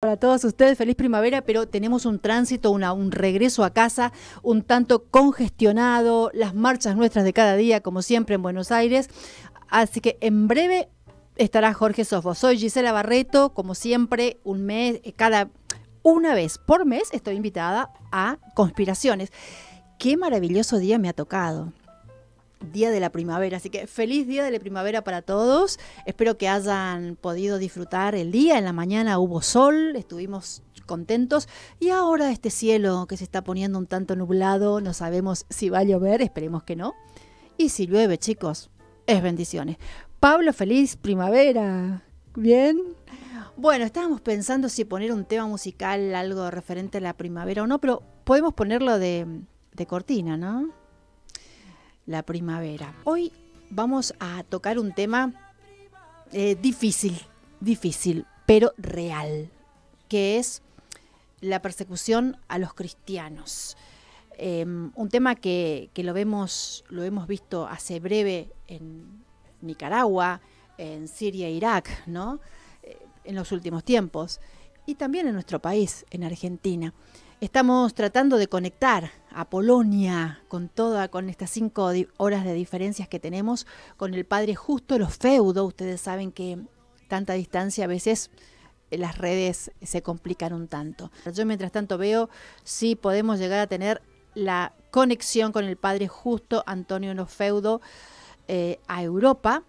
Para todos ustedes, feliz primavera, pero tenemos un tránsito, un regreso a casa un tanto congestionado, las marchas nuestras de cada día, como siempre en Buenos Aires. Así que en breve estará Jorge Sofo. Soy Gisela Barreto, como siempre, un mes, eh, cada una vez por mes estoy invitada a conspiraciones. Qué maravilloso día me ha tocado. Día de la Primavera. Así que feliz Día de la Primavera para todos. Espero que hayan podido disfrutar el día. En la mañana hubo sol, estuvimos contentos y ahora este cielo que se está poniendo un tanto nublado, no sabemos si va a llover, esperemos que no. Y si llueve, chicos, es bendiciones. Pablo, feliz primavera. Bien. Bueno, estábamos pensando si poner un tema musical, algo referente a la primavera o no, pero podemos ponerlo de, de cortina, ¿no? la primavera. Hoy vamos a tocar un tema eh, difícil, difícil, pero real, que es la persecución a los cristianos. Em, un tema que, lo, vemos, lo hemos visto hace breve en Nicaragua, en Siria e Irak, ¿no? Eh, en los últimos tiempos, y también en nuestro país, en Argentina. Estamos tratando de conectar a Polonia con toda, con estas cinco horas de diferencias que tenemos con el padre Justo Los feudos Ustedes saben que tanta distancia a veces eh, las redes se complican un tanto. Yo mientras tanto veo si podemos llegar a tener la conexión con el padre Justo Antonio Los Feudo eh, a Europa.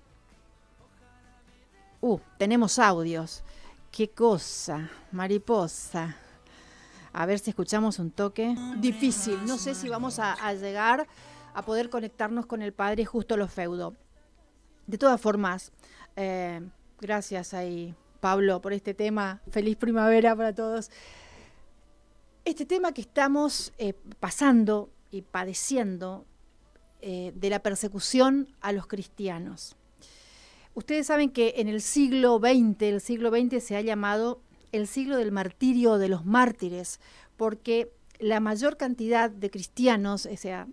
Uh, tenemos audios. Qué cosa, mariposa. A ver si escuchamos un toque. Difícil, no sé si vamos a, llegar a poder conectarnos con el Padre justo lo feudo. De todas formas, eh, gracias ahí, Pablo, por este tema. Feliz primavera para todos. Este tema que estamos eh, pasando y padeciendo eh, de la persecución a los cristianos. Ustedes saben que en el siglo XX, el siglo XX se ha llamado el siglo del martirio de los mártires, porque la mayor cantidad de cristianos, o sea,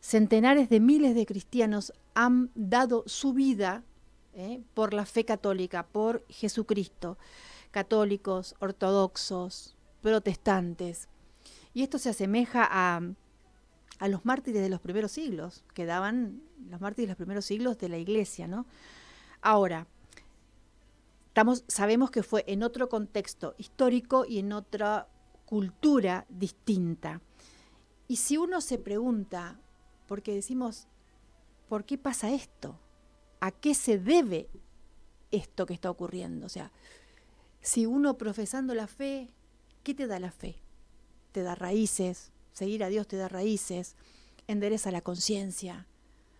centenares de miles de cristianos han dado su vida ¿eh? por la fe católica, por Jesucristo, católicos, ortodoxos, protestantes. Y esto se asemeja a, a los mártires de los primeros siglos, que daban los mártires de los primeros siglos de la iglesia, ¿no? Ahora, sabemos que fue en otro contexto histórico y en otra cultura distinta. Y si uno se pregunta, porque decimos, ¿por qué pasa esto? ¿A qué se debe esto que está ocurriendo? O sea, si uno profesando la fe, ¿qué te da la fe? Te da raíces, seguir a Dios te da raíces, endereza la conciencia,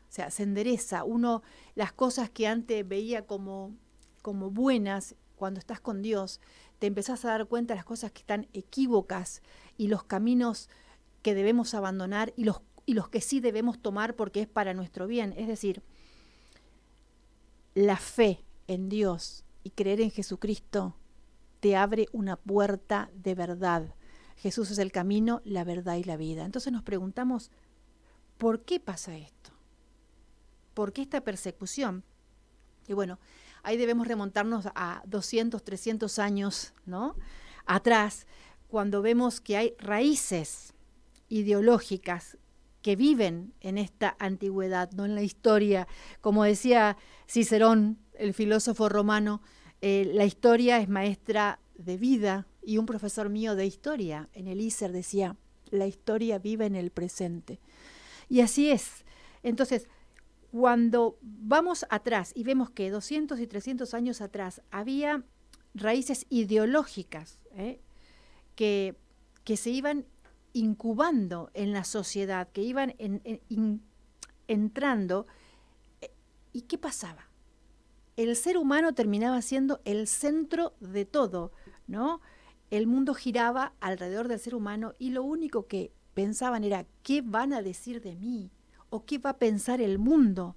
o sea, se endereza. Uno, las cosas que antes veía como como buenas cuando estás con Dios, te empezás a dar cuenta de las cosas que están equívocas y los caminos que debemos abandonar y los, y los que sí debemos tomar porque es para nuestro bien. Es decir, la fe en Dios y creer en Jesucristo te abre una puerta de verdad. Jesús es el camino, la verdad y la vida. Entonces nos preguntamos, ¿por qué pasa esto? ¿Por qué esta persecución? Y bueno, ahí debemos remontarnos a 200, 300 años ¿no? atrás, cuando vemos que hay raíces ideológicas que viven en esta antigüedad, no en la historia. Como decía Cicerón, el filósofo romano, eh, la historia es maestra de vida y un profesor mío de historia en el Iser decía, la historia vive en el presente. Y así es. Entonces, cuando vamos atrás y vemos que 200 y 300 años atrás había raíces ideológicas ¿eh? que, se iban incubando en la sociedad, que iban entrando, eh, ¿y qué pasaba? El ser humano terminaba siendo el centro de todo, ¿no? El mundo giraba alrededor del ser humano y lo único que pensaban era, ¿qué van a decir de mí? o qué va a pensar el mundo,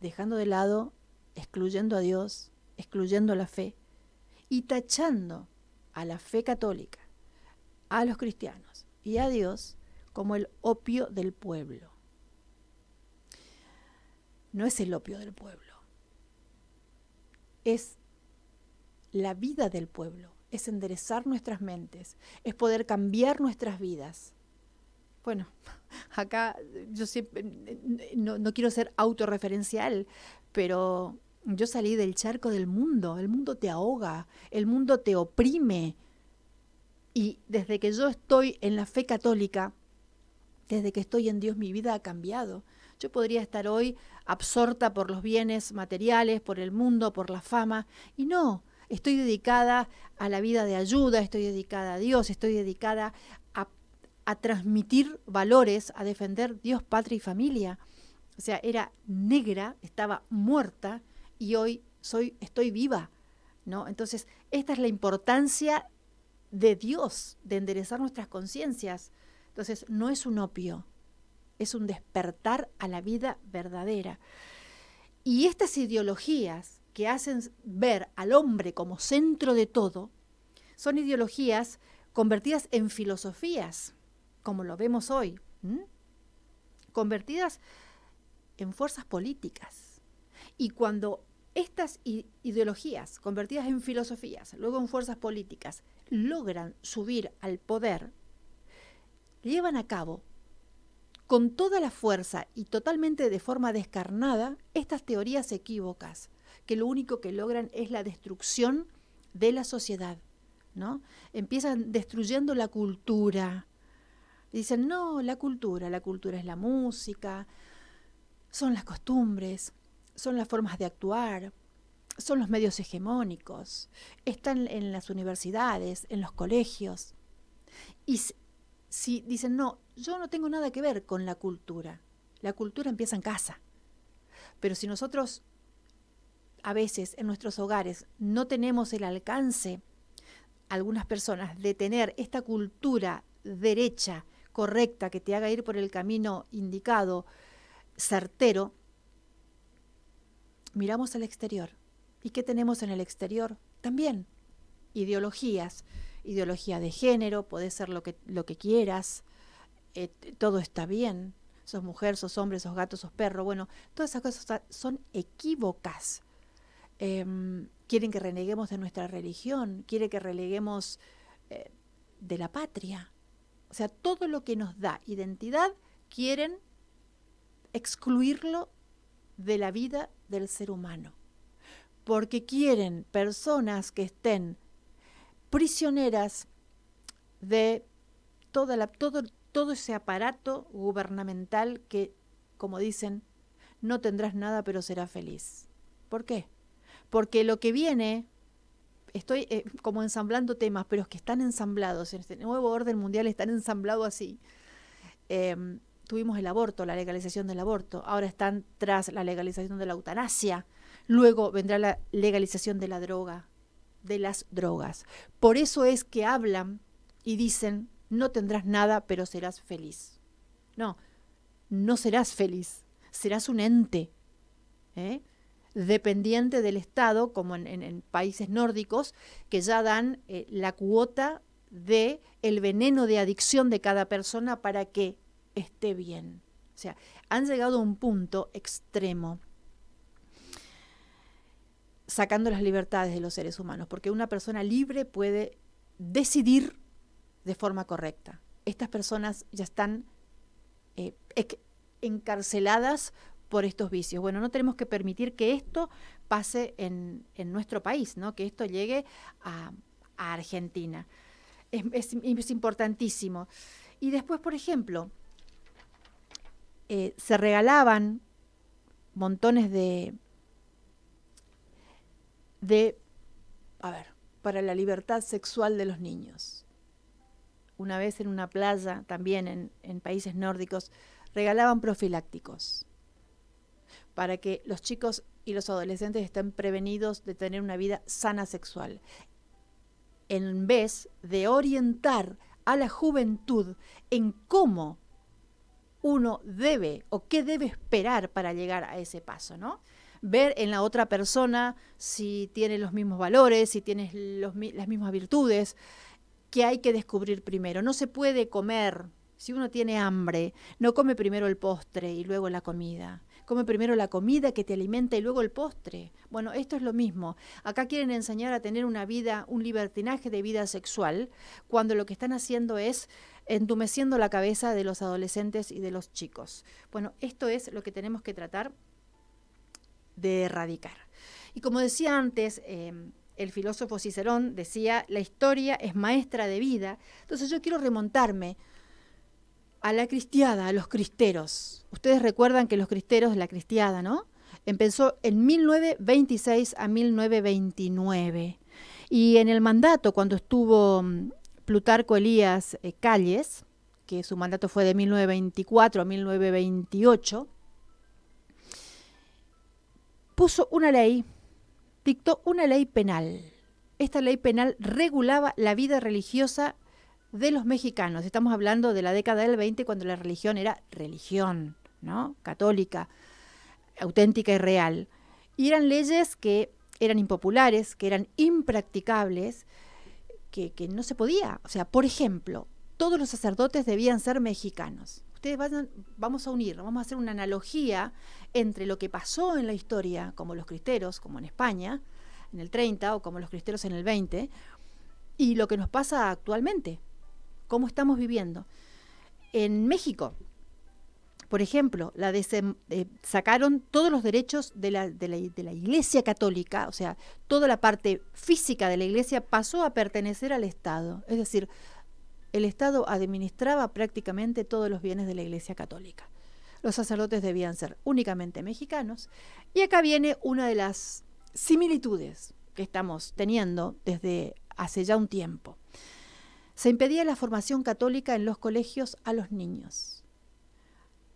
dejando de lado, excluyendo a Dios, excluyendo la fe y tachando a la fe católica, a los cristianos y a Dios como el opio del pueblo. No es el opio del pueblo, es la vida del pueblo, es enderezar nuestras mentes, es poder cambiar nuestras vidas bueno, acá yo siempre, no, no quiero ser autorreferencial, pero yo salí del charco del mundo, el mundo te ahoga, el mundo te oprime. Y desde que yo estoy en la fe católica, desde que estoy en Dios, mi vida ha cambiado. Yo podría estar hoy absorta por los bienes materiales, por el mundo, por la fama, y no, estoy dedicada a la vida de ayuda, estoy dedicada a Dios, estoy dedicada a transmitir valores, a defender Dios, patria y familia. O sea, era negra, estaba muerta y hoy soy, estoy viva. ¿no? Entonces, esta es la importancia de Dios, de enderezar nuestras conciencias. Entonces, no es un opio, es un despertar a la vida verdadera. Y estas ideologías que hacen ver al hombre como centro de todo, son ideologías convertidas en filosofías como lo vemos hoy, convertidas en fuerzas políticas. Y cuando estas ideologías, convertidas en filosofías, luego en fuerzas políticas, logran subir al poder, llevan a cabo con toda la fuerza y totalmente de forma descarnada estas teorías equívocas, que lo único que logran es la destrucción de la sociedad. ¿no? Empiezan destruyendo la cultura, Dicen, no, la cultura, la cultura es la música, son las costumbres, son las formas de actuar, son los medios hegemónicos, están en las universidades, en los colegios. Y si, dicen, no, yo no tengo nada que ver con la cultura, la cultura empieza en casa. Pero si nosotros a veces en nuestros hogares no tenemos el alcance, algunas personas, de tener esta cultura derecha correcta, que te haga ir por el camino indicado, certero, miramos al exterior. ¿Y qué tenemos en el exterior? También ideologías, ideología de género, puede ser lo que, lo que quieras, eh, todo está bien, sos mujer, sos hombre, sos gato, sos perro, bueno, todas esas cosas son equívocas. Em, quieren que reneguemos de nuestra religión, quieren que reneguemos eh, de la patria, o sea, todo lo que nos da identidad quieren excluirlo de la vida del ser humano. Porque quieren personas que estén prisioneras de todo, todo ese aparato gubernamental que, como dicen, no tendrás nada pero serás feliz. ¿Por qué? Porque lo que viene estoy eh, como ensamblando temas, pero es que están ensamblados, en este nuevo orden mundial están ensamblados así. Em, tuvimos el aborto, la legalización del aborto, ahora están tras la legalización de la eutanasia, luego vendrá la legalización de la droga, de las drogas. Por eso es que hablan y dicen, no tendrás nada, pero serás feliz. No, no serás feliz, serás un ente. ¿eh? dependiente del Estado, como en, países nórdicos, que ya dan eh, la cuota de el veneno de adicción de cada persona para que esté bien. O sea, han llegado a un punto extremo sacando las libertades de los seres humanos, porque una persona libre puede decidir de forma correcta. Estas personas ya están eh, encarceladas por estos vicios. Bueno, no tenemos que permitir que esto pase en, nuestro país, ¿no? que esto llegue a, Argentina. Es, importantísimo. Y después, por ejemplo, eh, se regalaban montones de, de, a ver, para la libertad sexual de los niños. Una vez en una playa, también en países nórdicos, regalaban profilácticos para que los chicos y los adolescentes estén prevenidos de tener una vida sana sexual, en vez de orientar a la juventud en cómo uno debe o qué debe esperar para llegar a ese paso, ¿no? Ver en la otra persona si tiene los mismos valores, si tiene las mismas virtudes, que hay que descubrir primero. No se puede comer, si uno tiene hambre, no come primero el postre y luego la comida come primero la comida que te alimenta y luego el postre. Bueno, esto es lo mismo. Acá quieren enseñar a tener una vida, un libertinaje de vida sexual, cuando lo que están haciendo es entumeciendo la cabeza de los adolescentes y de los chicos. Bueno, esto es lo que tenemos que tratar de erradicar. Y como decía antes, em, el filósofo Cicerón decía, la historia es maestra de vida. Entonces yo quiero remontarme a la cristiada, a los cristeros. Ustedes recuerdan que los cristeros, la cristiada, ¿no? Empezó en 1926 a 1929. Y en el mandato, cuando estuvo mm, Plutarco Elías eh, Calles, que su mandato fue de 1924 a 1928, puso una ley, dictó una ley penal. Esta ley penal regulaba la vida religiosa de los mexicanos. Estamos hablando de la década del 20 cuando la religión era religión, ¿no? Católica, auténtica y real. Y eran leyes que eran impopulares, que eran impracticables, que, que no se podía. O sea, por ejemplo, todos los sacerdotes debían ser mexicanos. Ustedes vayan, vamos a unir, vamos a hacer una analogía entre lo que pasó en la historia, como los cristeros, como en España, en el 30, o como los cristeros en el 20, y lo que nos pasa actualmente cómo estamos viviendo. En México, por ejemplo, la eh, sacaron todos los derechos de de la, Iglesia Católica, o sea, toda la parte física de la Iglesia pasó a pertenecer al Estado. Es decir, el Estado administraba prácticamente todos los bienes de la Iglesia Católica. Los sacerdotes debían ser únicamente mexicanos. Y acá viene una de las similitudes que estamos teniendo desde hace ya un tiempo. Se impedía la formación católica en los colegios a los niños.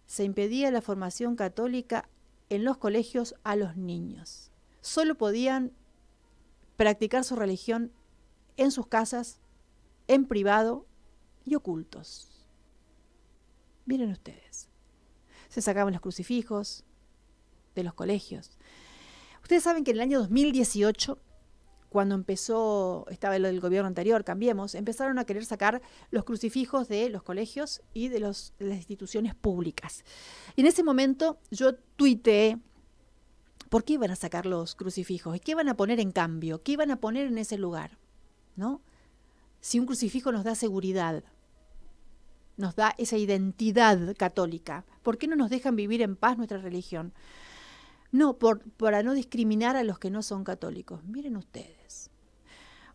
Se impedía la formación católica en los colegios a los niños. Solo podían practicar su religión en sus casas, en privado y ocultos. Miren ustedes. Se sacaban los crucifijos de los colegios. Ustedes saben que en el año 2018 cuando empezó, estaba lo del gobierno anterior, cambiemos, empezaron a querer sacar los crucifijos de los colegios y de, las instituciones públicas. Y en ese momento yo tuiteé, ¿por qué iban a sacar los crucifijos? ¿Y qué van a poner en cambio? ¿Qué iban a poner en ese lugar? ¿No? Si un crucifijo nos da seguridad, nos da esa identidad católica, ¿por qué no nos dejan vivir en paz nuestra religión? No, por, para no discriminar a los que no son católicos. Miren ustedes.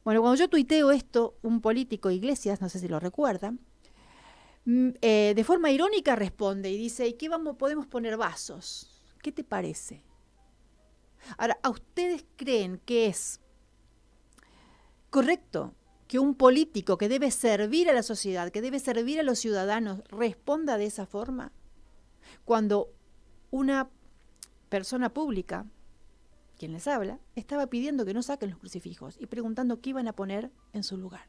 Bueno, cuando yo tuiteo esto, un político, Iglesias, no sé si lo recuerdan, mm, eh, de forma irónica responde y dice, ¿y qué vamos, podemos poner vasos? ¿Qué te parece? Ahora, ¿a ustedes creen que es correcto que un político que debe servir a la sociedad, que debe servir a los ciudadanos, responda de esa forma? Cuando una persona pública, quien les habla, estaba pidiendo que no saquen los crucifijos y preguntando qué iban a poner en su lugar.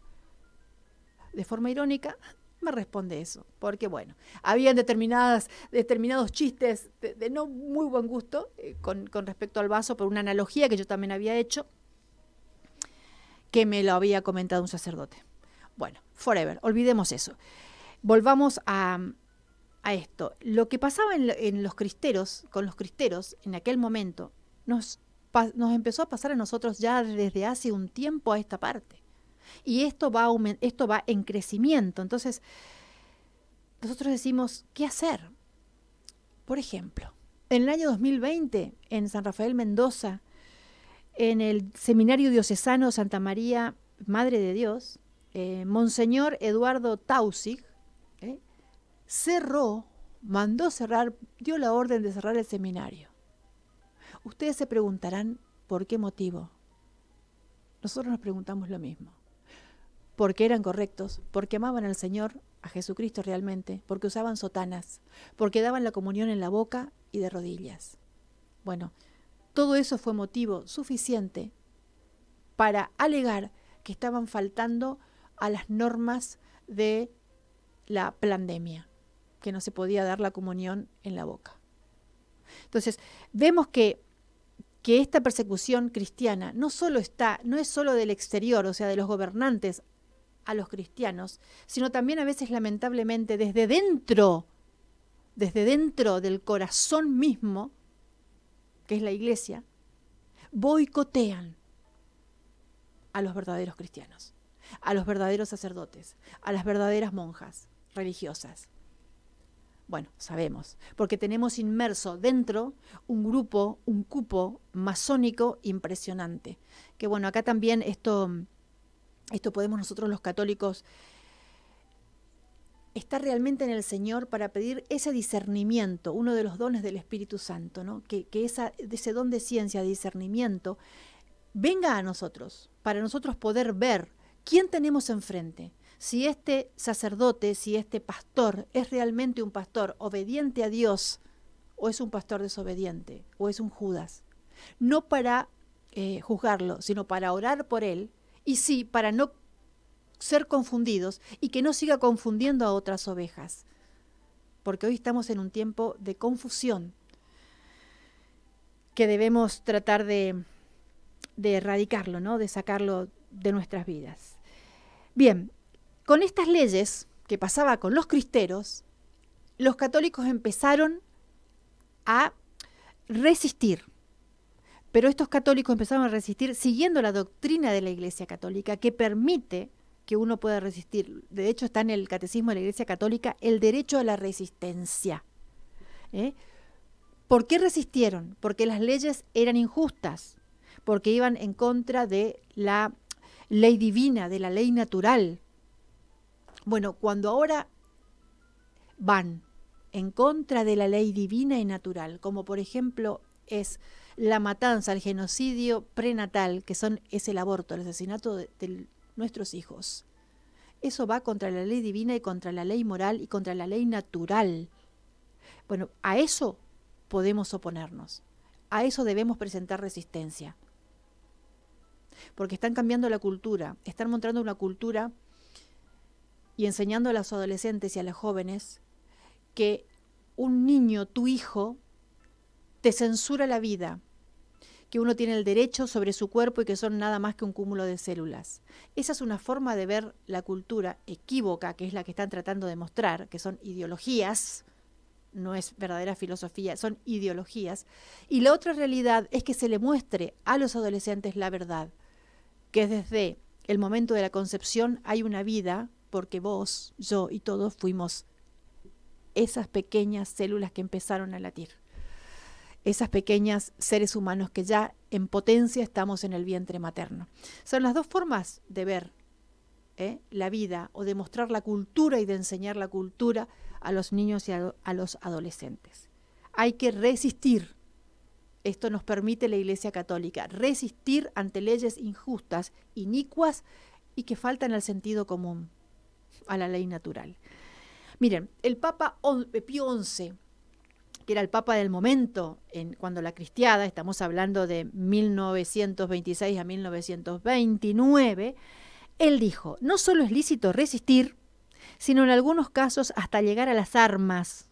De forma irónica, me responde eso, porque bueno, habían determinadas, determinados chistes de, no muy buen gusto eh, con respecto al vaso, por una analogía que yo también había hecho, que me lo había comentado un sacerdote. Bueno, forever, olvidemos eso. Volvamos a, a esto. Lo que pasaba en, los cristeros, con los cristeros en aquel momento, nos, nos, empezó a pasar a nosotros ya desde hace un tiempo a esta parte. Y esto va, esto va en crecimiento. Entonces, nosotros decimos, ¿qué hacer? Por ejemplo, en el año 2020, en San Rafael Mendoza, en el Seminario Diocesano Santa María, Madre de Dios, eh, Monseñor Eduardo Tausig, cerró, mandó cerrar, dio la orden de cerrar el seminario. Ustedes se preguntarán por qué motivo. Nosotros nos preguntamos lo mismo. Porque eran correctos, porque amaban al Señor, a Jesucristo realmente, porque usaban sotanas, porque daban la comunión en la boca y de rodillas. Bueno, todo eso fue motivo suficiente para alegar que estaban faltando a las normas de la pandemia que no se podía dar la comunión en la boca. Entonces, vemos que, esta persecución cristiana no solo está, no es solo del exterior, o sea, de los gobernantes a los cristianos, sino también a veces lamentablemente desde dentro, desde dentro del corazón mismo, que es la iglesia, boicotean a los verdaderos cristianos, a los verdaderos sacerdotes, a las verdaderas monjas religiosas. Bueno, sabemos, porque tenemos inmerso dentro un grupo, un cupo masónico impresionante. Que bueno, acá también esto, esto podemos nosotros los católicos estar realmente en el Señor para pedir ese discernimiento, uno de los dones del Espíritu Santo, ¿no? que, ese don de ciencia, de discernimiento, venga a nosotros, para nosotros poder ver quién tenemos enfrente, si este sacerdote, si este pastor es realmente un pastor obediente a Dios o es un pastor desobediente o es un Judas. No para eh, juzgarlo, sino para orar por él y sí, para no ser confundidos y que no siga confundiendo a otras ovejas. Porque hoy estamos en un tiempo de confusión que debemos tratar de, de erradicarlo, ¿no? de sacarlo de nuestras vidas. Bien, con estas leyes que pasaba con los cristeros, los católicos empezaron a resistir. Pero estos católicos empezaron a resistir siguiendo la doctrina de la Iglesia Católica que permite que uno pueda resistir. De hecho, está en el Catecismo de la Iglesia Católica el derecho a la resistencia. ¿eh? ¿Por qué resistieron? Porque las leyes eran injustas, porque iban en contra de la ley divina, de la ley natural, bueno, cuando ahora van en contra de la ley divina y natural, como por ejemplo es la matanza, el genocidio prenatal, que son, es el aborto, el asesinato de, nuestros hijos. Eso va contra la ley divina y contra la ley moral y contra la ley natural. Bueno, a eso podemos oponernos, a eso debemos presentar resistencia. Porque están cambiando la cultura, están mostrando una cultura y enseñando a los adolescentes y a los jóvenes que un niño, tu hijo, te censura la vida, que uno tiene el derecho sobre su cuerpo y que son nada más que un cúmulo de células. Esa es una forma de ver la cultura equívoca, que es la que están tratando de mostrar, que son ideologías, no es verdadera filosofía, son ideologías. Y la otra realidad es que se le muestre a los adolescentes la verdad, que desde el momento de la concepción hay una vida porque vos, yo y todos fuimos esas pequeñas células que empezaron a latir, esas pequeñas seres humanos que ya en potencia estamos en el vientre materno. Son las dos formas de ver ¿eh? la vida o de mostrar la cultura y de enseñar la cultura a los niños y a, a los adolescentes. Hay que resistir. Esto nos permite la Iglesia Católica, resistir ante leyes injustas, inicuas y que faltan al sentido común a la ley natural. Miren, el Papa eh, Pío XI, que era el Papa del momento, en, cuando la cristiada, estamos hablando de 1926 a 1929, él dijo, no solo es lícito resistir, sino en algunos casos hasta llegar a las armas,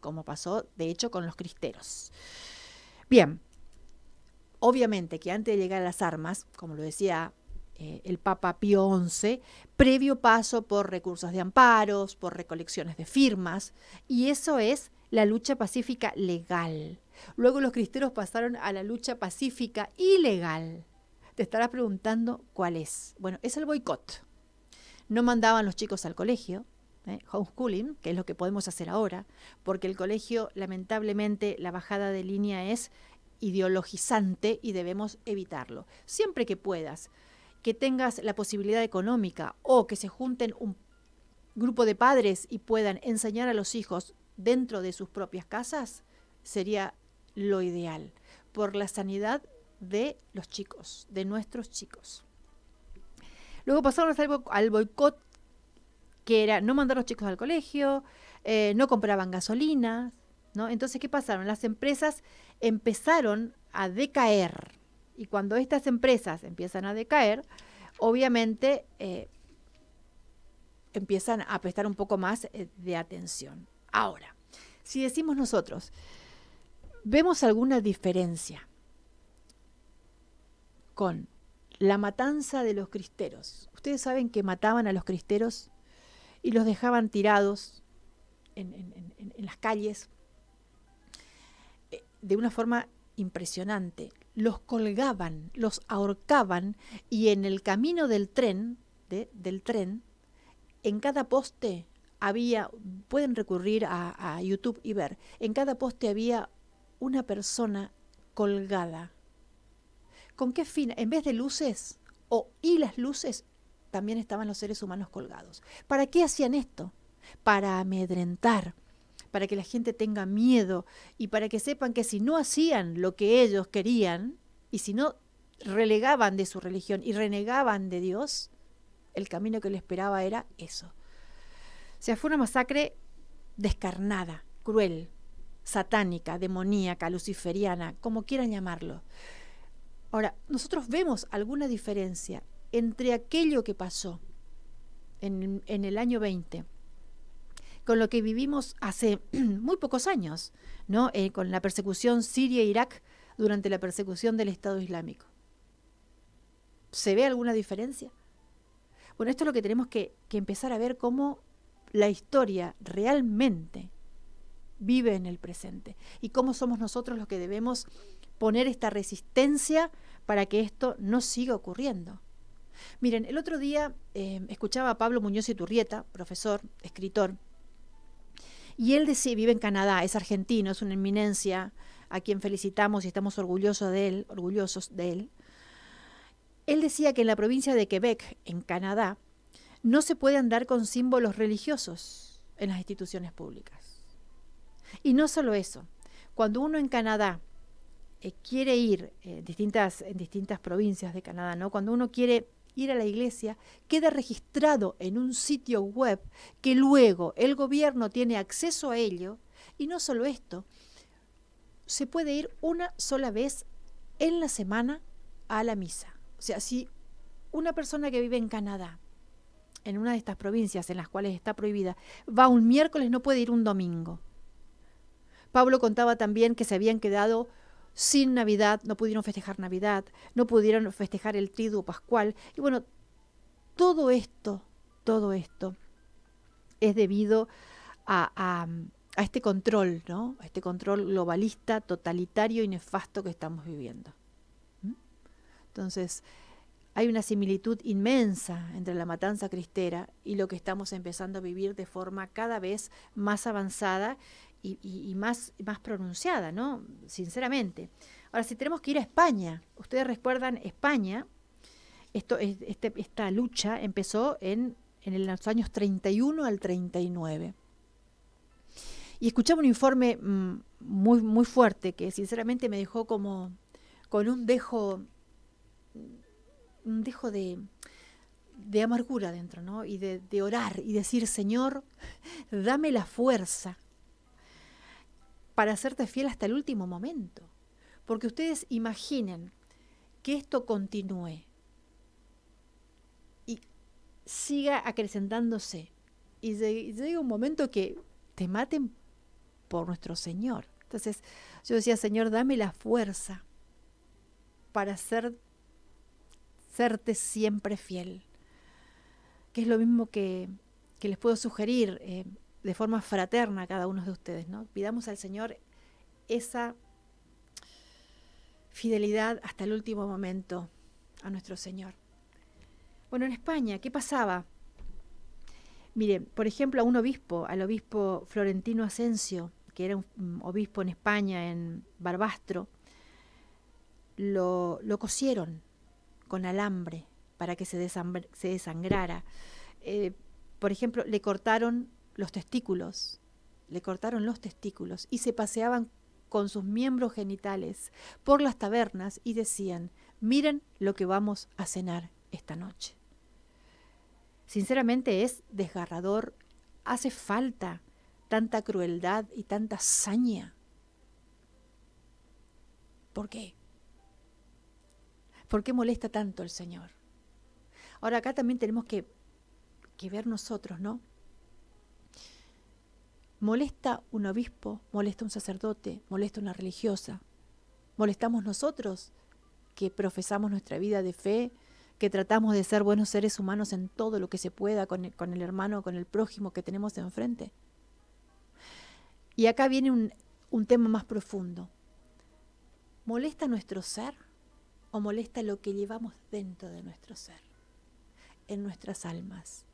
como pasó de hecho con los cristeros. Bien, obviamente que antes de llegar a las armas, como lo decía eh, el Papa Pío XI, previo paso por recursos de amparos, por recolecciones de firmas, y eso es la lucha pacífica legal. Luego los cristeros pasaron a la lucha pacífica ilegal. Te estarás preguntando cuál es. Bueno, es el boicot. No mandaban los chicos al colegio, ¿eh? homeschooling, que es lo que podemos hacer ahora, porque el colegio, lamentablemente, la bajada de línea es ideologizante y debemos evitarlo, siempre que puedas que tengas la posibilidad económica o que se junten un grupo de padres y puedan enseñar a los hijos dentro de sus propias casas, sería lo ideal por la sanidad de los chicos, de nuestros chicos. Luego pasaron al, boicot, que era no mandar a los chicos al colegio, eh, no compraban gasolina, ¿no? Entonces, ¿qué pasaron? Las empresas empezaron a decaer, y cuando estas empresas empiezan a decaer, obviamente eh, empiezan a prestar un poco más eh, de atención. Ahora, si decimos nosotros, ¿vemos alguna diferencia con la matanza de los cristeros? Ustedes saben que mataban a los cristeros y los dejaban tirados en las calles eh, de una forma impresionante los colgaban, los ahorcaban y en el camino del tren, del tren, en cada poste había, pueden recurrir a, YouTube y ver, en cada poste había una persona colgada. ¿Con qué fin? En vez de luces o y las luces, también estaban los seres humanos colgados. ¿Para qué hacían esto? Para amedrentar, para que la gente tenga miedo y para que sepan que si no hacían lo que ellos querían y si no relegaban de su religión y renegaban de Dios, el camino que le esperaba era eso. O sea, fue una masacre descarnada, cruel, satánica, demoníaca, luciferiana, como quieran llamarlo. Ahora, nosotros vemos alguna diferencia entre aquello que pasó en, en el año 20 con lo que vivimos hace muy pocos años, ¿no? Eh, con la persecución Siria-Irak e durante la persecución del Estado Islámico. ¿Se ve alguna diferencia? Bueno, esto es lo que tenemos que, empezar a ver cómo la historia realmente vive en el presente y cómo somos nosotros los que debemos poner esta resistencia para que esto no siga ocurriendo. Miren, el otro día eh, escuchaba a Pablo Muñoz Iturrieta, profesor, escritor, y él decía, vive en Canadá, es argentino, es una eminencia, a quien felicitamos y estamos orgullosos de él, orgullosos de él. Él decía que en la provincia de Quebec, en Canadá, no se puede andar con símbolos religiosos en las instituciones públicas. Y no solo eso, cuando uno en Canadá eh, quiere ir eh, distintas, en distintas provincias de Canadá, ¿no? cuando uno quiere ir a la iglesia queda registrado en un sitio web que luego el gobierno tiene acceso a ello y no solo esto, se puede ir una sola vez en la semana a la misa. O sea, si una persona que vive en Canadá, en una de estas provincias en las cuales está prohibida, va un miércoles, no puede ir un domingo. Pablo contaba también que se habían quedado sin Navidad, no pudieron festejar Navidad, no pudieron festejar el triduo pascual. Y bueno, todo esto, todo esto es debido a, este control, ¿no? este control globalista, totalitario y nefasto que estamos viviendo. ¿Mm? Entonces, hay una similitud inmensa entre la matanza cristera y lo que estamos empezando a vivir de forma cada vez más avanzada y, más, pronunciada, ¿no? Sinceramente. Ahora, si tenemos que ir a España, ustedes recuerdan España, esto, este, esta lucha empezó en, en los años 31 al 39. Y escuchaba un informe mm, muy, muy fuerte que sinceramente me dejó como con un dejo, un dejo de, de amargura dentro, ¿no? Y de, de orar y decir, Señor, dame la fuerza para hacerte fiel hasta el último momento. Porque ustedes imaginen que esto continúe y siga acrecentándose y llega un momento que te maten por nuestro Señor. Entonces yo decía, Señor, dame la fuerza para ser, serte siempre fiel, que es lo mismo que, que les puedo sugerir. Eh, de forma fraterna cada uno de ustedes, ¿no? Pidamos al Señor esa fidelidad hasta el último momento a nuestro Señor. Bueno, en España, ¿qué pasaba? Miren, por ejemplo, a un obispo, al obispo Florentino Asensio, que era un mm, obispo en España, en Barbastro, lo, lo cosieron con alambre para que se, se desangrara. Eh, por ejemplo, le cortaron los testículos, le cortaron los testículos y se paseaban con sus miembros genitales por las tabernas y decían, miren lo que vamos a cenar esta noche. Sinceramente es desgarrador, hace falta tanta crueldad y tanta saña. ¿Por qué? ¿Por qué molesta tanto el Señor? Ahora acá también tenemos que, que ver nosotros, ¿no? ¿Molesta un obispo? ¿Molesta un sacerdote? ¿Molesta una religiosa? ¿Molestamos nosotros que profesamos nuestra vida de fe, que tratamos de ser buenos seres humanos en todo lo que se pueda con el, hermano, con el prójimo que tenemos enfrente? Y acá viene un, un tema más profundo. ¿Molesta nuestro ser o molesta lo que llevamos dentro de nuestro ser, en nuestras almas?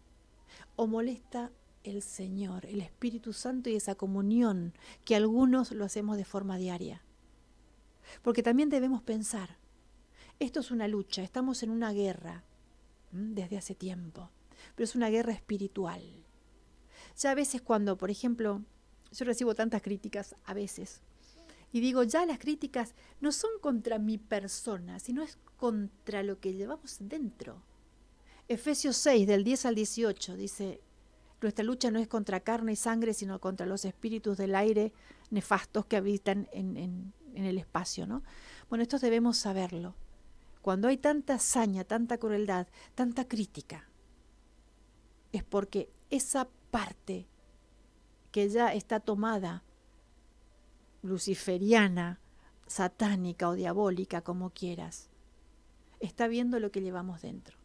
¿O molesta el Señor, el Espíritu Santo y esa comunión que algunos lo hacemos de forma diaria. Porque también debemos pensar, esto es una lucha, estamos en una guerra desde hace tiempo, pero es una guerra espiritual. Ya a veces cuando, por ejemplo, yo recibo tantas críticas a veces, y digo, ya las críticas no son contra mi persona, sino es contra lo que llevamos dentro. Efesios 6, del 10 al 18, dice, nuestra lucha no es contra carne y sangre, sino contra los espíritus del aire nefastos que habitan en, el espacio. ¿no? Bueno, esto debemos saberlo. Cuando hay tanta hazaña, tanta crueldad, tanta crítica, es porque esa parte que ya está tomada, luciferiana, satánica o diabólica, como quieras, está viendo lo que llevamos dentro.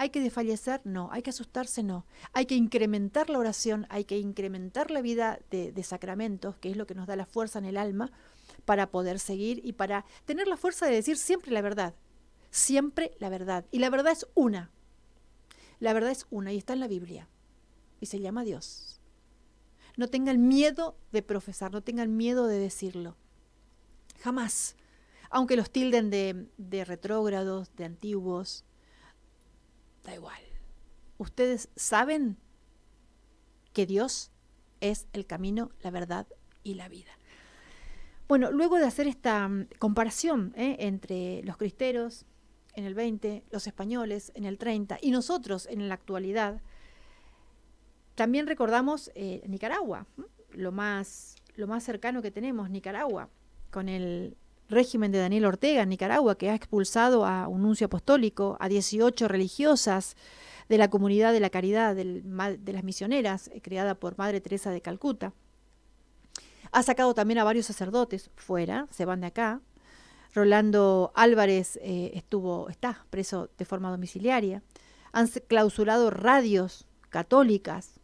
¿Hay que desfallecer? No. ¿Hay que asustarse? No. ¿Hay que incrementar la oración? ¿Hay que incrementar la vida de, sacramentos, que es lo que nos da la fuerza en el alma para poder seguir y para tener la fuerza de decir siempre la verdad? Siempre la verdad. Y la verdad es una. La verdad es una y está en la Biblia. Y se llama Dios. No tengan miedo de profesar, no tengan miedo de decirlo. Jamás. Aunque los tilden de retrógrados, de antiguos, igual. Ustedes saben que Dios es el camino, la verdad y la vida. Bueno, luego de hacer esta mm, comparación eh, entre los cristeros en el 20, los españoles en el 30 y nosotros en la actualidad, también recordamos eh, Nicaragua, Lo, más, lo más cercano que tenemos, Nicaragua, con el régimen de Daniel Ortega en Nicaragua, que ha expulsado a un nuncio apostólico, a 18 religiosas de la comunidad de la caridad de las misioneras, eh, creada por Madre Teresa de Calcuta. Ha sacado también a varios sacerdotes fuera, se van de acá. Rolando Álvarez eh, estuvo, está preso de forma domiciliaria. Han clausurado radios católicas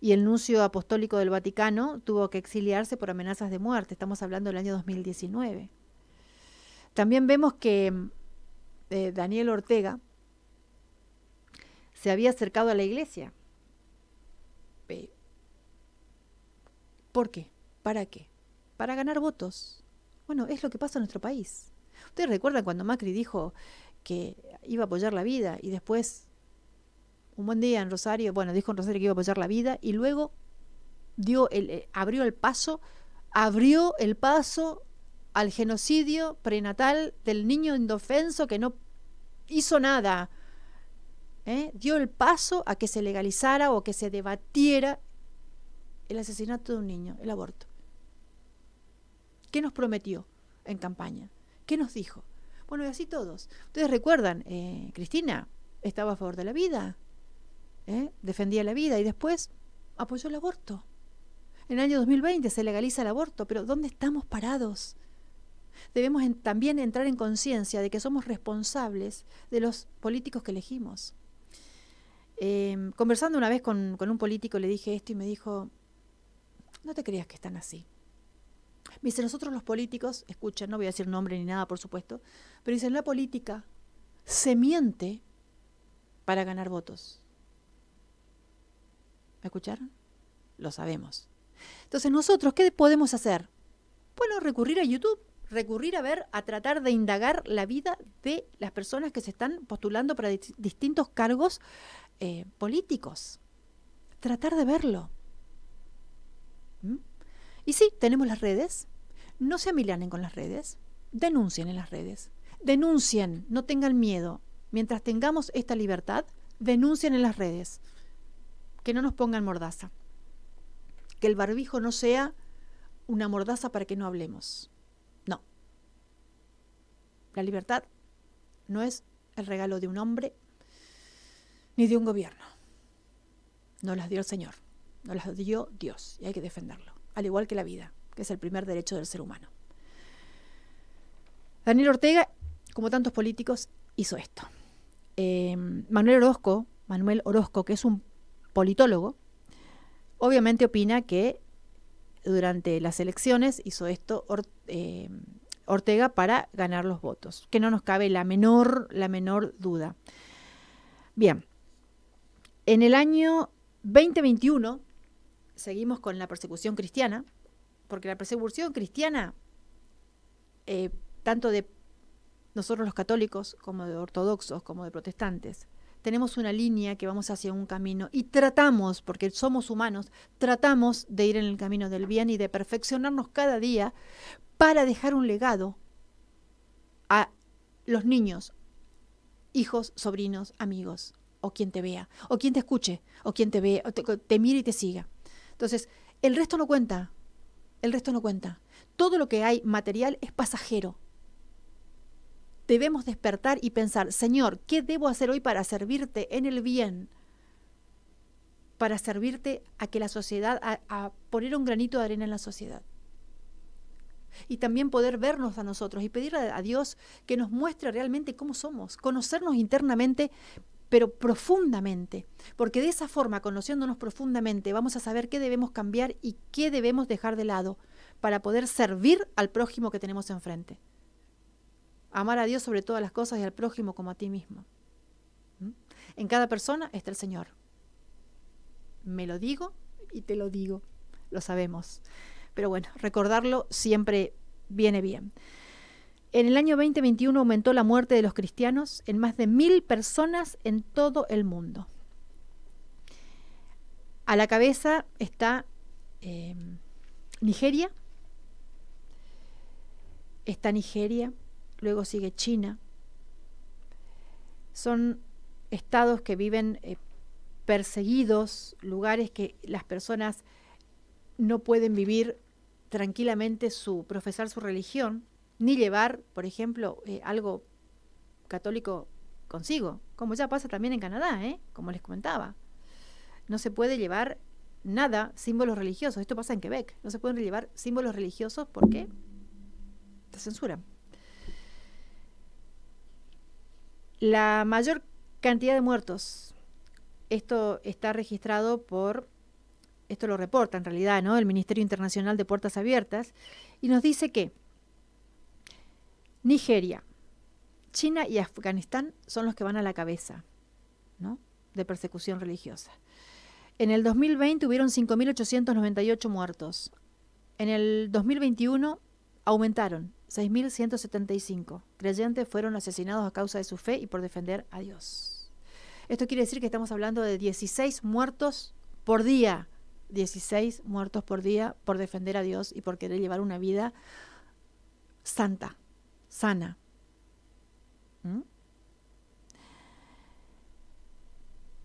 y el nuncio apostólico del Vaticano tuvo que exiliarse por amenazas de muerte. Estamos hablando del año 2019. También vemos que eh, Daniel Ortega se había acercado a la iglesia. ¿Por qué? ¿Para qué? Para ganar votos. Bueno, es lo que pasa en nuestro país. Ustedes recuerdan cuando Macri dijo que iba a apoyar la vida y después un buen día en Rosario, bueno, dijo en Rosario que iba a apoyar la vida y luego dio el, eh, abrió el paso, abrió el paso al genocidio prenatal del niño indofenso que no hizo nada. ¿eh? Dio el paso a que se legalizara o que se debatiera el asesinato de un niño, el aborto. ¿Qué nos prometió en campaña? ¿Qué nos dijo? Bueno, y así todos. Ustedes recuerdan, eh, Cristina estaba a favor de la vida, ¿eh? defendía la vida y después apoyó el aborto. En el año 2020 se legaliza el aborto, pero ¿dónde estamos parados? Debemos también entrar en conciencia de que somos responsables de los políticos que elegimos. Em, conversando una vez con, un político le dije esto y me dijo, no te creas que están así. Me dice, nosotros los políticos, escuchen, no voy a decir nombre ni nada, por supuesto, pero dicen, la política se miente para ganar votos escuchar escucharon? Lo sabemos. Entonces, nosotros, ¿qué podemos hacer? Bueno, recurrir a YouTube, recurrir a ver, a tratar de indagar la vida de las personas que se están postulando para distintos cargos eh, políticos. Tratar de verlo. ¿Mm? Y sí, tenemos las redes. No se amilanen con las redes. Denuncien en las redes. Denuncien, no tengan miedo. Mientras tengamos esta libertad, denuncien en las redes que no nos pongan mordaza, que el barbijo no sea una mordaza para que no hablemos. No. La libertad no es el regalo de un hombre ni de un gobierno. No las dio el Señor, No las dio Dios y hay que defenderlo, al igual que la vida, que es el primer derecho del ser humano. Daniel Ortega, como tantos políticos, hizo esto. Eh, Manuel Orozco, Manuel Orozco, que es un politólogo, obviamente opina que durante las elecciones hizo esto eh, Ortega para ganar los votos, que no nos cabe la menor, la menor duda. Bien, en el año 2021 seguimos con la persecución cristiana, porque la persecución cristiana, eh, tanto de nosotros los católicos como de ortodoxos, como de protestantes, tenemos una línea que vamos hacia un camino y tratamos, porque somos humanos, tratamos de ir en el camino del bien y de perfeccionarnos cada día para dejar un legado a los niños, hijos, sobrinos, amigos, o quien te vea, o quien te escuche, o quien te ve, o te, te mire y te siga. Entonces, el resto no cuenta, el resto no cuenta. Todo lo que hay material es pasajero, debemos despertar y pensar, Señor, ¿qué debo hacer hoy para servirte en el bien? Para servirte a que la sociedad, a, poner un granito de arena en la sociedad. Y también poder vernos a nosotros y pedirle a Dios que nos muestre realmente cómo somos, conocernos internamente, pero profundamente, porque de esa forma, conociéndonos profundamente, vamos a saber qué debemos cambiar y qué debemos dejar de lado para poder servir al prójimo que tenemos enfrente. Amar a Dios sobre todas las cosas y al prójimo como a ti mismo. ¿Mm? En cada persona está el Señor. Me lo digo y te lo digo. Lo sabemos. Pero bueno, recordarlo siempre viene bien. En el año 2021 aumentó la muerte de los cristianos en más de mil personas en todo el mundo. A la cabeza está eh, Nigeria. Está Nigeria, luego sigue China. Son estados que viven eh, perseguidos, lugares que las personas no pueden vivir tranquilamente su profesar su religión, ni llevar, por ejemplo, eh, algo católico consigo, como ya pasa también en Canadá, ¿eh? como les comentaba. No se puede llevar nada, símbolos religiosos. Esto pasa en Quebec. No se pueden llevar símbolos religiosos porque se censuran. La mayor cantidad de muertos, esto está registrado por, esto lo reporta en realidad, ¿no? El Ministerio Internacional de Puertas Abiertas, y nos dice que Nigeria, China y Afganistán son los que van a la cabeza, ¿no? De persecución religiosa. En el 2020 hubieron 5.898 muertos. En el 2021 aumentaron 6.175 creyentes fueron asesinados a causa de su fe y por defender a Dios. Esto quiere decir que estamos hablando de 16 muertos por día. 16 muertos por día por defender a Dios y por querer llevar una vida santa, sana. ¿Mm?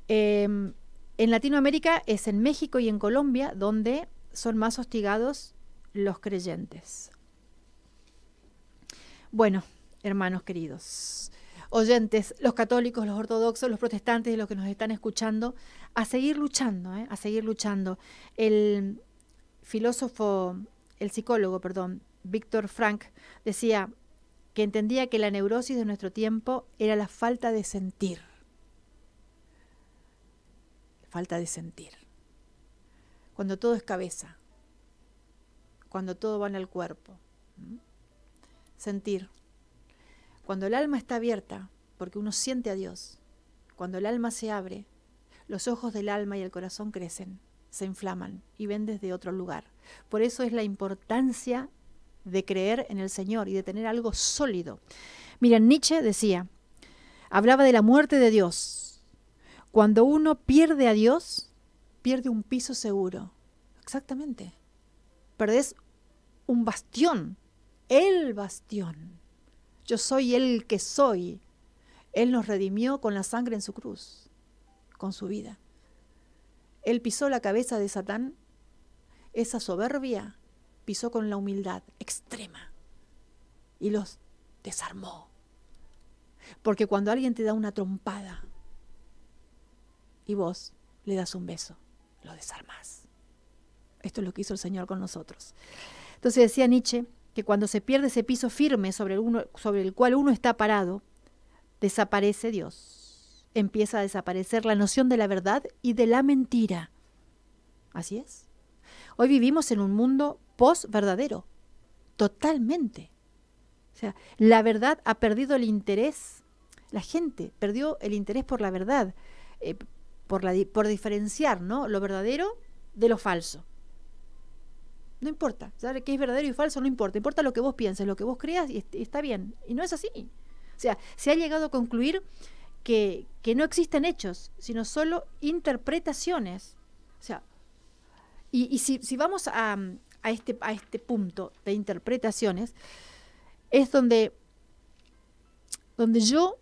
Em, en Latinoamérica es en México y en Colombia donde son más hostigados los creyentes. Bueno, hermanos queridos, oyentes, los católicos, los ortodoxos, los protestantes y los que nos están escuchando, a seguir luchando, ¿eh? a seguir luchando. El filósofo, el psicólogo, perdón, Víctor Frank, decía que entendía que la neurosis de nuestro tiempo era la falta de sentir. Falta de sentir. Cuando todo es cabeza, cuando todo va en el cuerpo sentir. Cuando el alma está abierta, porque uno siente a Dios, cuando el alma se abre, los ojos del alma y el corazón crecen, se inflaman y ven desde otro lugar. Por eso es la importancia de creer en el Señor y de tener algo sólido. Miren, Nietzsche decía, hablaba de la muerte de Dios. Cuando uno pierde a Dios, pierde un piso seguro. Exactamente. Perdés un bastión el bastión. Yo soy el que soy. Él nos redimió con la sangre en su cruz, con su vida. Él pisó la cabeza de Satán, esa soberbia, pisó con la humildad extrema y los desarmó. Porque cuando alguien te da una trompada y vos le das un beso, lo desarmás. Esto es lo que hizo el Señor con nosotros. Entonces decía Nietzsche, que cuando se pierde ese piso firme sobre, sobre el cual uno está parado, desaparece Dios. Empieza a desaparecer la noción de la verdad y de la mentira. Así es. Hoy vivimos en un mundo post-verdadero, totalmente. O sea, la verdad ha perdido el interés, la gente perdió el interés por la verdad, eh, por, la, por diferenciar ¿no? lo verdadero de lo falso. No importa. Saber qué es verdadero y falso no importa. Importa lo que vos pienses, lo que vos creas y, está bien. Y no es así. O sea, se ha llegado a concluir que, que no existen hechos, sino solo interpretaciones. O sea, y, si, vamos a, este, a este punto de interpretaciones, es donde, donde yo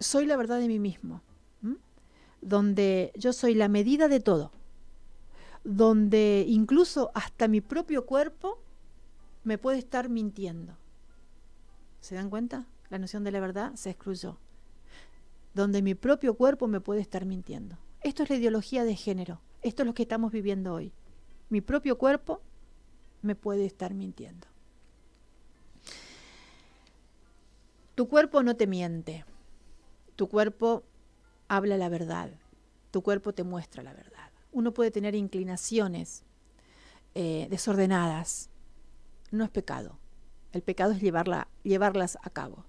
soy la verdad de mí mismo, donde yo soy la medida de todo donde incluso hasta mi propio cuerpo me puede estar mintiendo. ¿Se dan cuenta? La noción de la verdad se excluyó. Donde mi propio cuerpo me puede estar mintiendo. Esto es la ideología de género. Esto es lo que estamos viviendo hoy. Mi propio cuerpo me puede estar mintiendo. Tu cuerpo no te miente. Tu cuerpo habla la verdad. Tu cuerpo te muestra la verdad uno puede tener inclinaciones eh, desordenadas. No es pecado. El pecado es llevarla, llevarlas a cabo.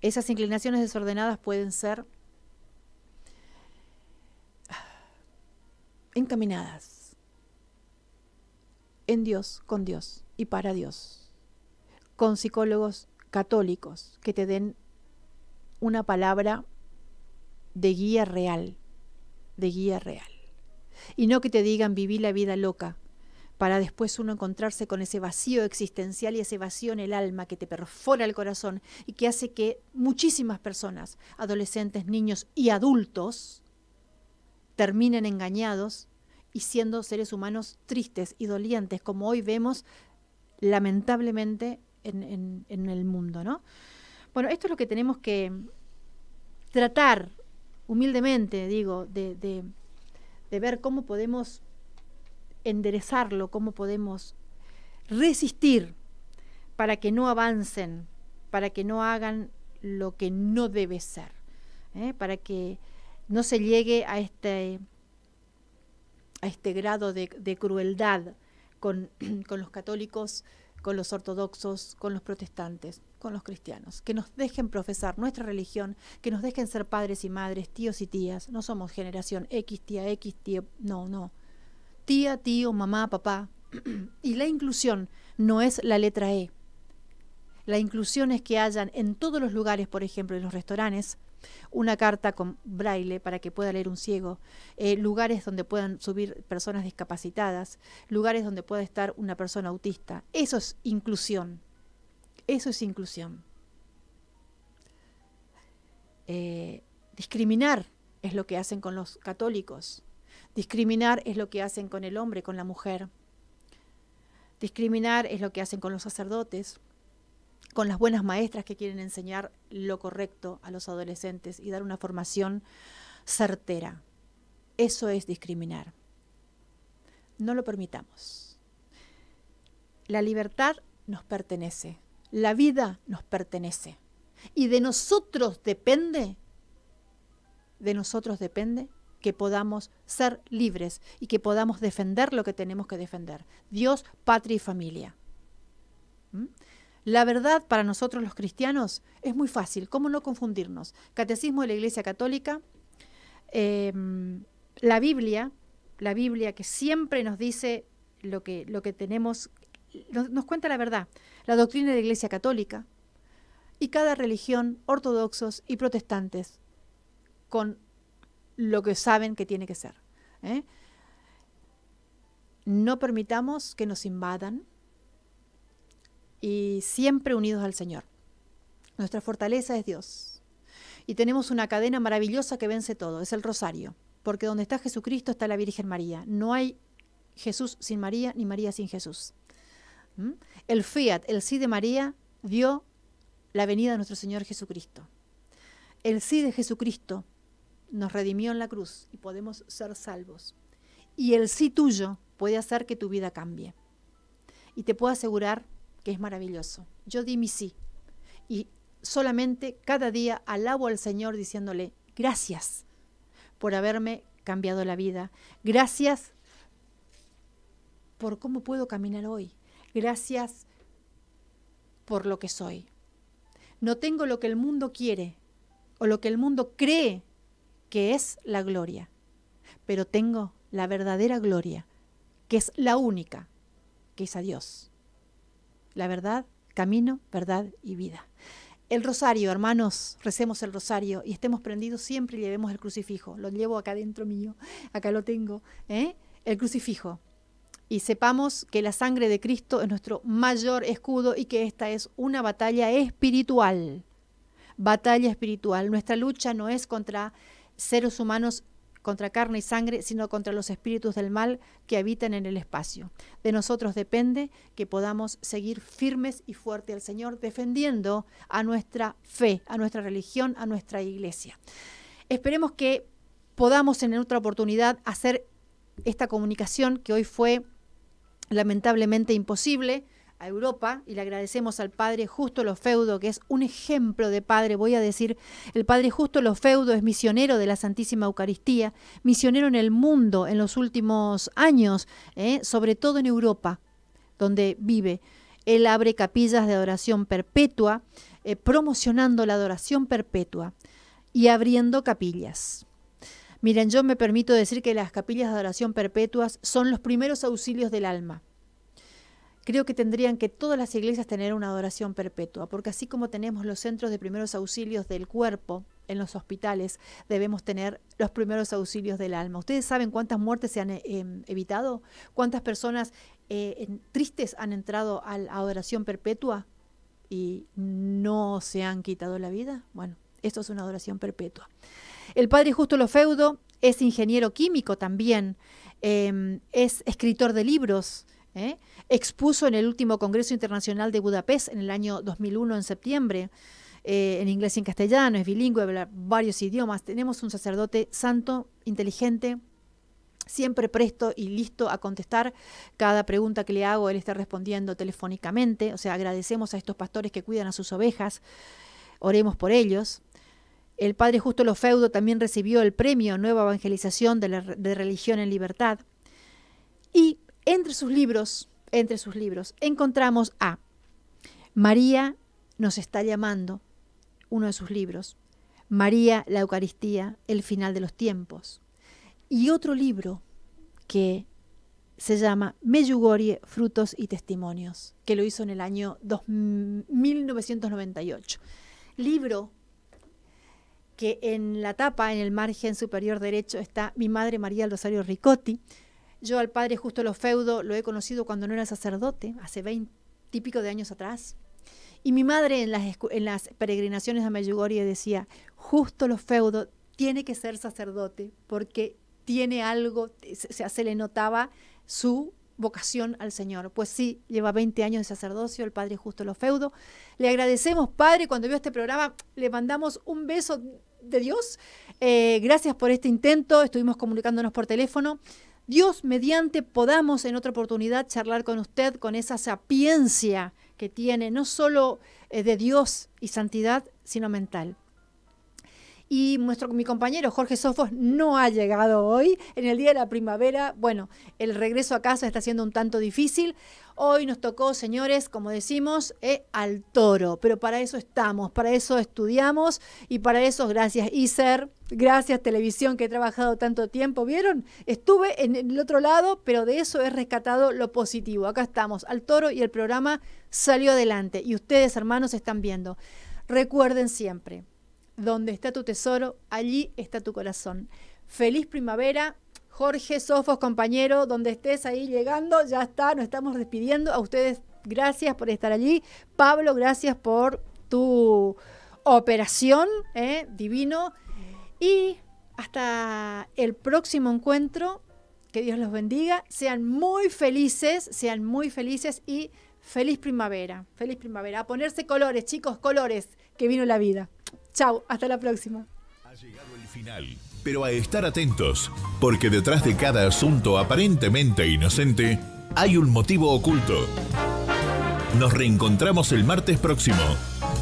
Esas inclinaciones desordenadas pueden ser ah, encaminadas en Dios, con Dios y para Dios, con psicólogos católicos que te den una palabra de guía real, de guía real y no que te digan viví la vida loca, para después uno encontrarse con ese vacío existencial y ese vacío en el alma que te perfora el corazón y que hace que muchísimas personas, adolescentes, niños y adultos, terminen engañados y siendo seres humanos tristes y dolientes, como hoy vemos lamentablemente en, en, el mundo. ¿no? Bueno, esto es lo que tenemos que tratar humildemente, digo, de de ver cómo podemos enderezarlo, cómo podemos resistir para que no avancen, para que no hagan lo que no debe ser, ¿eh? para que no se llegue a este, a este grado de, crueldad con los católicos con los ortodoxos, con los protestantes, con los cristianos, que nos dejen profesar nuestra religión, que nos dejen ser padres y madres, tíos y tías. No somos generación X, tía X, tío, no, no. Tía, tío, mamá, papá. y la inclusión no es la letra E. La inclusión es que hayan en todos los lugares, por ejemplo, en los restaurantes, una carta con braille para que pueda leer un ciego, eh, lugares donde puedan subir personas discapacitadas, lugares donde pueda estar una persona autista. Eso es inclusión. Eso es inclusión. Eh, discriminar es lo que hacen con los católicos. Discriminar es lo que hacen con el hombre, con la mujer. Discriminar es lo que hacen con los sacerdotes con las buenas maestras que quieren enseñar lo correcto a los adolescentes y dar una formación certera. Eso es discriminar. No lo permitamos. La libertad nos pertenece, la vida nos pertenece y de nosotros depende, de nosotros depende que podamos ser libres y que podamos defender lo que tenemos que defender. Dios, patria y familia. ¿Mm? La verdad para nosotros los cristianos es muy fácil, ¿cómo no confundirnos? Catecismo de la Iglesia Católica, em, la Biblia, la Biblia que siempre nos dice lo que, lo que tenemos, nos, cuenta la verdad, la doctrina de la Iglesia Católica y cada religión, ortodoxos y protestantes, con lo que saben que tiene que ser. ¿eh? No permitamos que nos invadan, y siempre unidos al Señor. Nuestra fortaleza es Dios. Y tenemos una cadena maravillosa que vence todo, es el rosario, porque donde está Jesucristo está la Virgen María. No hay Jesús sin María ni María sin Jesús. ¿Mm? El fiat, el sí de María, dio la venida de nuestro Señor Jesucristo. El sí de Jesucristo nos redimió en la cruz y podemos ser salvos. Y el sí tuyo puede hacer que tu vida cambie. Y te puedo asegurar que es maravilloso. Yo di mi sí y solamente cada día alabo al Señor diciéndole, gracias por haberme cambiado la vida, gracias por cómo puedo caminar hoy, gracias por lo que soy. No tengo lo que el mundo quiere o lo que el mundo cree que es la gloria, pero tengo la verdadera gloria, que es la única, que es a Dios la verdad, camino, verdad y vida. El rosario, hermanos, recemos el rosario y estemos prendidos siempre y llevemos el crucifijo. Lo llevo acá dentro mío, acá lo tengo, ¿eh? el crucifijo. Y sepamos que la sangre de Cristo es nuestro mayor escudo y que esta es una batalla espiritual. Batalla espiritual. Nuestra lucha no es contra seres humanos contra carne y sangre, sino contra los espíritus del mal que habitan en el espacio. De nosotros depende que podamos seguir firmes y fuertes al Señor, defendiendo a nuestra fe, a nuestra religión, a nuestra iglesia. Esperemos que podamos en otra oportunidad hacer esta comunicación que hoy fue lamentablemente imposible, a Europa y le agradecemos al Padre Justo Lo Feudo, que es un ejemplo de Padre, voy a decir, el Padre Justo Los Feudo es misionero de la Santísima Eucaristía, misionero en el mundo en los últimos años, ¿eh? sobre todo en Europa, donde vive. Él abre capillas de adoración perpetua, eh, promocionando la adoración perpetua y abriendo capillas. Miren, yo me permito decir que las capillas de adoración perpetuas son los primeros auxilios del alma. Creo que tendrían que todas las iglesias tener una adoración perpetua, porque así como tenemos los centros de primeros auxilios del cuerpo, en los hospitales debemos tener los primeros auxilios del alma. ¿Ustedes saben cuántas muertes se han eh, em, evitado? ¿Cuántas personas eh, tristes han entrado a la adoración perpetua y no se han quitado la vida? Bueno, esto es una adoración perpetua. El padre Justo feudo es ingeniero químico también, em, es escritor de libros, ¿eh? expuso en el último Congreso Internacional de Budapest en el año 2001, en septiembre, eh, en inglés y en castellano, es bilingüe, habla varios idiomas. Tenemos un sacerdote santo, inteligente, siempre presto y listo a contestar cada pregunta que le hago, él está respondiendo telefónicamente, o sea, agradecemos a estos pastores que cuidan a sus ovejas, oremos por ellos. El padre Justo feudo también recibió el premio Nueva Evangelización de, de Religión en Libertad. Y entre sus libros, entre sus libros, encontramos a María nos está llamando, uno de sus libros, María la Eucaristía, el final de los tiempos, y otro libro que se llama Meyugorie, Frutos y Testimonios, que lo hizo en el año 1998. Libro que en la tapa, en el margen superior derecho, está mi madre María Rosario Ricotti, yo al padre Justo Lo Feudo lo he conocido cuando no era sacerdote, hace 20 típico de años atrás. Y mi madre en las, en las peregrinaciones a Medjugorje decía, Justo Lo Feudo tiene que ser sacerdote porque tiene algo, se, se le notaba su vocación al Señor. Pues sí, lleva 20 años de sacerdocio, el Padre Justo Lo Feudo. Le agradecemos, Padre, cuando vio este programa, le mandamos un beso de Dios. Eh, gracias por este intento, estuvimos comunicándonos por teléfono. Dios mediante podamos en otra oportunidad charlar con usted con esa sapiencia que tiene, no solo eh, de Dios y santidad, sino mental. Y nuestro, mi compañero Jorge Sofos no ha llegado hoy, en el día de la primavera. Bueno, el regreso a casa está siendo un tanto difícil. Hoy nos tocó, señores, como decimos, eh, al toro, pero para eso estamos, para eso estudiamos y para eso gracias ISER, gracias televisión que he trabajado tanto tiempo, ¿vieron? Estuve en el otro lado, pero de eso he rescatado lo positivo. Acá estamos, al toro y el programa salió adelante y ustedes, hermanos, están viendo. Recuerden siempre, donde está tu tesoro, allí está tu corazón. Feliz primavera, Jorge Sofos, compañero, donde estés ahí llegando, ya está, nos estamos despidiendo. A ustedes, gracias por estar allí. Pablo, gracias por tu operación, eh, divino. Y hasta el próximo encuentro. Que Dios los bendiga. Sean muy felices, sean muy felices y feliz primavera. Feliz primavera. A ponerse colores, chicos, colores, que vino la vida. Chao, hasta la próxima. Ha llegado el final pero a estar atentos, porque detrás de cada asunto aparentemente inocente hay un motivo oculto. Nos reencontramos el martes próximo.